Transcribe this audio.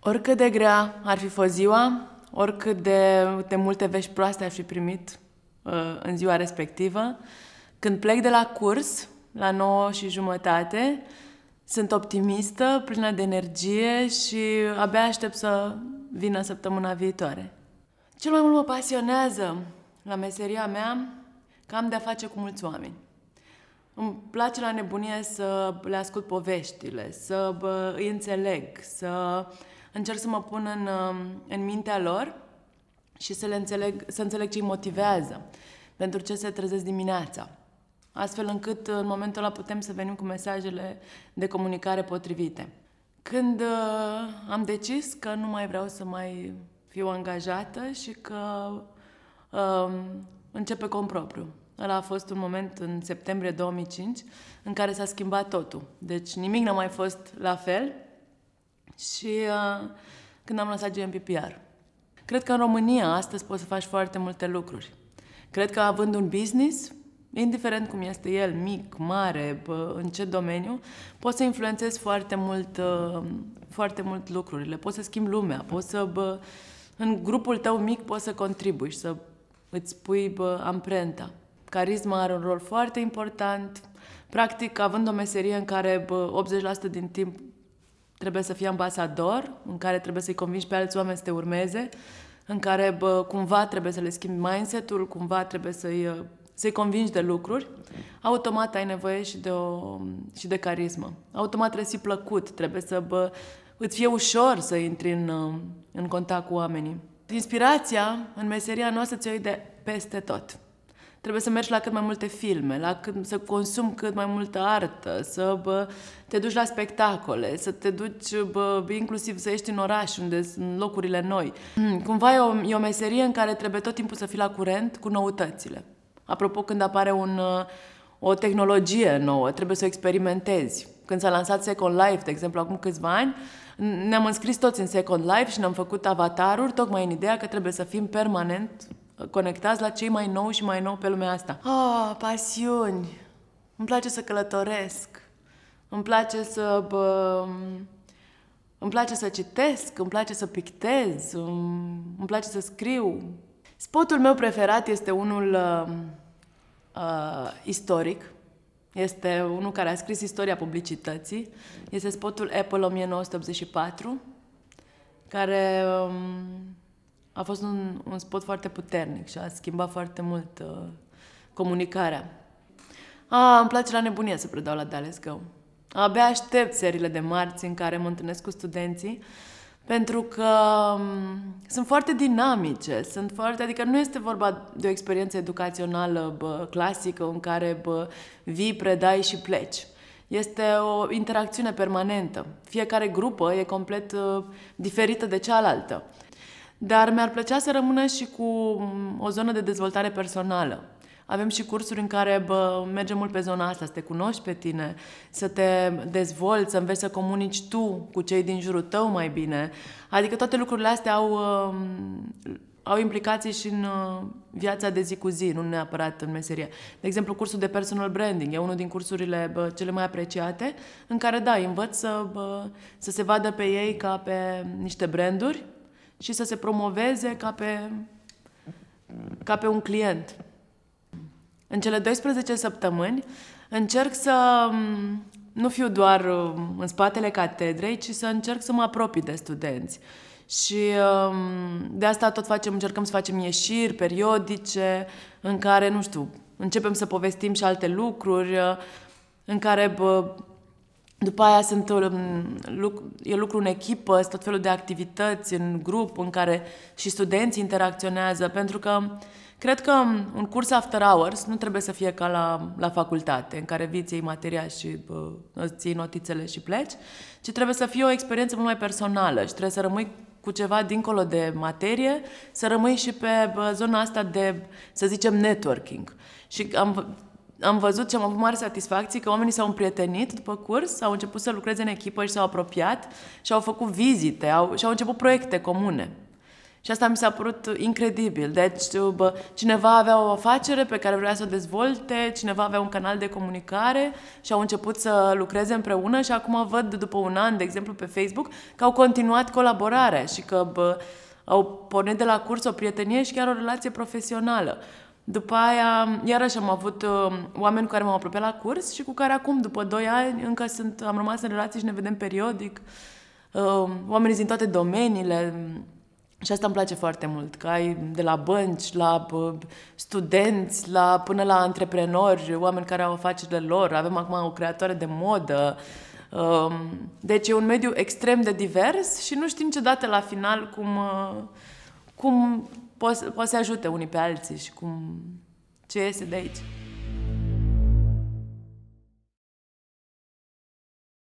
Oricât de grea ar fi fost ziua, oricât de, de multe vești proaste ar fi primit uh, în ziua respectivă, când plec de la curs, la 9 și jumătate, sunt optimistă, plină de energie și abia aștept să vină săptămâna viitoare. Cel mai mult mă pasionează la meseria mea, că am de-a face cu mulți oameni. Îmi place la nebunie să le ascult poveștile, să îi înțeleg, să încerc să mă pun în, um, în mintea lor și să, le înțeleg, să înțeleg ce îi motivează, pentru ce se trezesc dimineața. Astfel încât în momentul ăla putem să venim cu mesajele de comunicare potrivite. Când uh, am decis că nu mai vreau să mai fiu angajată și că începe cont propriu. Ăla a fost un moment în septembrie 2005 în care s-a schimbat totul. Deci nimic n-a mai fost la fel și uh, când am lansat GMPPR. Cred că în România astăzi poți să faci foarte multe lucruri. Cred că având un business, indiferent cum este el, mic, mare, bă, în ce domeniu, poți să influențezi foarte mult, uh, foarte mult lucrurile. Poți să schimbi lumea, poți să... Bă, în grupul tău mic poți să contribui și să îți pui bă, amprenta. Carisma are un rol foarte important. Practic, având o meserie în care bă, 80% din timp trebuie să fii ambasador, în care trebuie să-i convingi pe alți oameni să te urmeze, în care bă, cumva trebuie să le schimbi mindset-ul, cumva trebuie să-i, uh, să-i convingi de lucruri, automat ai nevoie și de, o, și de carismă. Automat trebuie să fii plăcut, trebuie să bă, îți fie ușor să intri în, uh, în contact cu oamenii. Inspirația în meseria noastră ți-o de peste tot. Trebuie să mergi la cât mai multe filme, la cât, să consumi cât mai multă artă, să bă, te duci la spectacole, să te duci bă, inclusiv să ești în oraș, unde sunt locurile noi. Hmm, cumva e o, e o meserie în care trebuie tot timpul să fii la curent cu noutățile. Apropo, când apare un, uh, o tehnologie nouă, trebuie să o experimentezi când s-a lansat Second Life, de exemplu, acum câțiva ani, ne-am înscris toți în Second Life și ne-am făcut avataruri, tocmai în ideea că trebuie să fim permanent uh, conectați la cei mai nou și mai nou pe lumea asta. Ah, pasiuni! Îmi place să călătoresc. Îmi place să... Bă, îmi place să citesc, îmi place să pictez, îmi place să scriu. Spotul meu preferat este unul uh, uh, istoric, este unul care a scris istoria publicității. Este spotul Apple 1984, care um, a fost un, un spot foarte puternic și a schimbat foarte mult uh, comunicarea. A, îmi place la nebunie să predau la Dallas Go. Abia aștept serile de marți în care mă întâlnesc cu studenții pentru că mm, sunt foarte dinamice, sunt foarte, adică nu este vorba de o experiență educațională bă, clasică în care bă, vii, predai și pleci. Este o interacțiune permanentă. Fiecare grupă e complet uh, diferită de cealaltă. Dar mi-ar plăcea să rămână și cu mm, o zonă de dezvoltare personală avem și cursuri în care bă, mergem mult pe zona asta, să te cunoști pe tine, să te dezvolți, să înveți să comunici tu cu cei din jurul tău mai bine. Adică toate lucrurile astea au, um, au implicații și în uh, viața de zi cu zi, nu neapărat în meserie. De exemplu, cursul de personal branding e unul din cursurile bă, cele mai apreciate, în care, da, învăț să, bă, să se vadă pe ei ca pe niște branduri și să se promoveze ca pe, ca pe un client. În cele 12 săptămâni încerc să mm, nu fiu doar mm, în spatele catedrei, ci să încerc să mă apropii de studenți. Și mm, de asta tot facem, încercăm să facem ieșiri periodice în care, nu știu, începem să povestim și alte lucruri, în care bă, după aia sunt, um, e lucru în echipă, sunt tot felul de activități în grup în care și studenții interacționează, pentru că cred că um, un curs after hours nu trebuie să fie ca la, la facultate, în care vii, ții materia și bă, uh, îți ții notițele și pleci, ci trebuie să fie o experiență mult mai personală și trebuie să rămâi cu ceva dincolo de materie, să rămâi și pe uh, zona asta de, să zicem, networking. Și am am văzut și am avut mare satisfacție că oamenii s-au împrietenit după curs, au început să lucreze în echipă și s-au apropiat și au făcut vizite au, și au început proiecte comune. Și asta mi s-a părut incredibil. Deci bă, cineva avea o afacere pe care vrea să o dezvolte, cineva avea un canal de comunicare și au început să lucreze împreună și acum văd după un an, de exemplu, pe Facebook, că au continuat colaborarea și că bă, au pornit de la curs o prietenie și chiar o relație profesională. După aia, iarăși am avut uh, oameni cu care m-am apropiat la curs și cu care acum, după 2 ani, încă sunt, am rămas în relații și ne vedem periodic. Uh, oamenii din toate domeniile. Și asta îmi place foarte mult, că ai de la bănci, la uh, studenți, la, până la antreprenori, oameni care au afacerile lor. Avem acum o creatoare de modă. Uh, deci e un mediu extrem de divers și nu știu niciodată la final cum... Uh, cum poți să ajute unii pe alții și cum, ce este de aici.